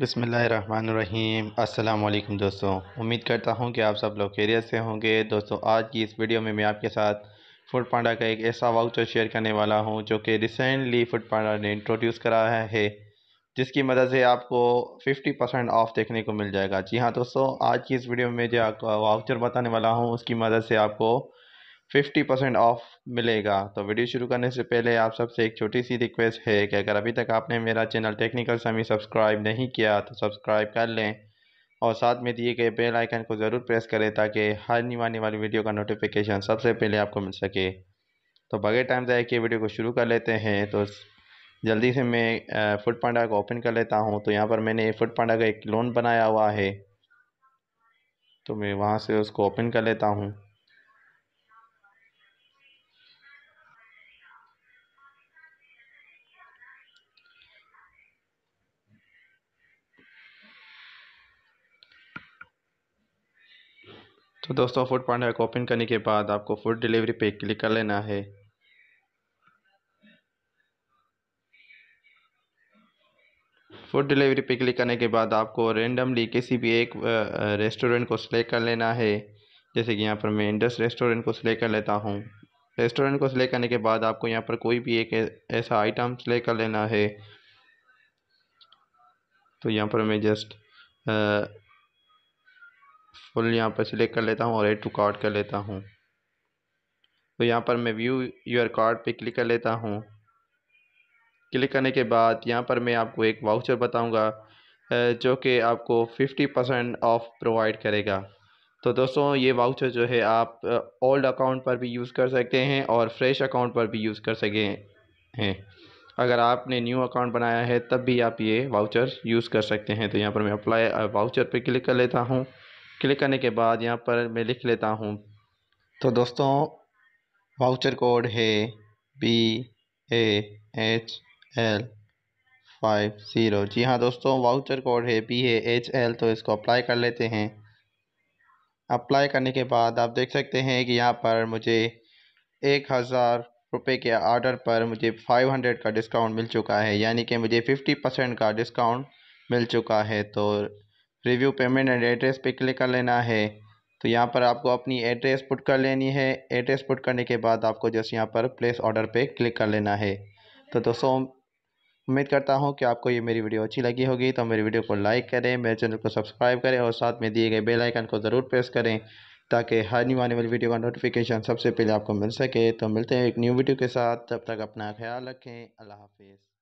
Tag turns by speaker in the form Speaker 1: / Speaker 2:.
Speaker 1: बसमीम अल्लाम दोस्तों उम्मीद करता हूँ कि आप सब लोग खेरियत से होंगे दोस्तों आज की इस वीडियो में मैं आपके साथ फूड पांडा का एक ऐसा वाउचर शेयर करने वाला हूँ जो कि रिसेंटली फूड पांडा ने इंट्रोड्यूस करा है जिसकी मदद से आपको 50 परसेंट ऑफ देखने को मिल जाएगा जी हाँ दोस्तों आज की इस वीडियो में जो आपको वाउचर बताने वाला हूँ उसकी मदद से आपको फिफ्टी परसेंट ऑफ मिलेगा तो वीडियो शुरू करने से पहले आप सबसे एक छोटी सी रिक्वेस्ट है कि अगर अभी तक आपने मेरा चैनल टेक्निकल समी सब्सक्राइब नहीं किया तो सब्सक्राइब कर लें और साथ में दिए गए बेल आइकन को ज़रूर प्रेस करें ताकि हर आने वाली वीडियो का नोटिफिकेशन सबसे पहले आपको मिल सके तो बगैर टाइम जाए के वीडियो को शुरू कर लेते हैं तो जल्दी से मैं फूड पांडा को ओपन कर लेता हूँ तो यहाँ पर मैंने फूड पांडा का एक लोन बनाया हुआ है तो मैं वहाँ से उसको ओपन कर लेता हूँ तो दोस्तों फूड पांडा को ओपन करने के बाद आपको फूड डिलीवरी पे क्लिक कर लेना है फूड डिलीवरी पे क्लिक करने के बाद आपको रेंडमली किसी भी एक रेस्टोरेंट को सिलेक्ट कर लेना है जैसे कि यहाँ पर मैं इंडस रेस्टोरेंट को सिलेक्ट कर लेता हूँ रेस्टोरेंट को सिलेक्ट करने के बाद आपको यहाँ पर कोई भी एक ऐसा आइटम सिलेक्ट कर लेना है तो यहाँ पर मैं जस्ट फुल यहाँ पर सिलेक्ट कर लेता हूँ और एड टू कार्ड कर लेता हूँ तो यहाँ पर मैं व्यू योर कार्ड पे क्लिक कर लेता हूँ क्लिक करने के बाद यहाँ पर मैं आपको एक वाउचर बताऊँगा जो कि आपको फिफ्टी परसेंट ऑफ प्रोवाइड करेगा तो दोस्तों ये वाउचर जो है आप ओल्ड अकाउंट पर भी यूज़ कर सकते हैं और फ्रेश अकाउंट पर भी यूज़ कर सके हैं अगर आपने न्यू अकाउंट बनाया है तब भी आप ये वाउचर यूज़ कर सकते हैं तो यहाँ पर मैं अप्लाई वाउचर पे क्लिक कर लेता हूँ क्लिक करने के बाद यहाँ पर मैं लिख लेता हूँ तो दोस्तों वाउचर कोड है B A H L five zero जी हाँ दोस्तों वाउचर कोड है बी ए एच एल तो इसको अप्लाई कर लेते हैं अप्लाई करने के बाद आप देख सकते हैं कि यहाँ पर मुझे एक हज़ार रुपये के आर्डर पर मुझे फ़ाइव हंड्रेड का डिस्काउंट मिल चुका है यानी कि मुझे फ़िफ्टी परसेंट का डिस्काउंट मिल चुका है तो रिव्यू पेमेंट एंड एड्रेस पे क्लिक कर लेना है तो यहाँ पर आपको अपनी एड्रेस पुट कर लेनी है एड्रेस पुट करने के बाद आपको जैसे यहाँ पर प्लेस ऑर्डर पे क्लिक कर लेना है तो दोस्तों उम्मीद करता हूँ कि आपको ये मेरी वीडियो अच्छी लगी होगी तो मेरी वीडियो को लाइक करें मेरे चैनल को सब्सक्राइब करें और साथ में दिए गए बेल आइकन को ज़रूर प्रेस करें ताकि हर न्यू आने वाली वीडियो का नोटिफिकेशन सबसे पहले आपको मिल सके तो मिलते हैं एक न्यू वीडियो के साथ तब तक अपना ख्याल रखें अल्लाह हाफिज़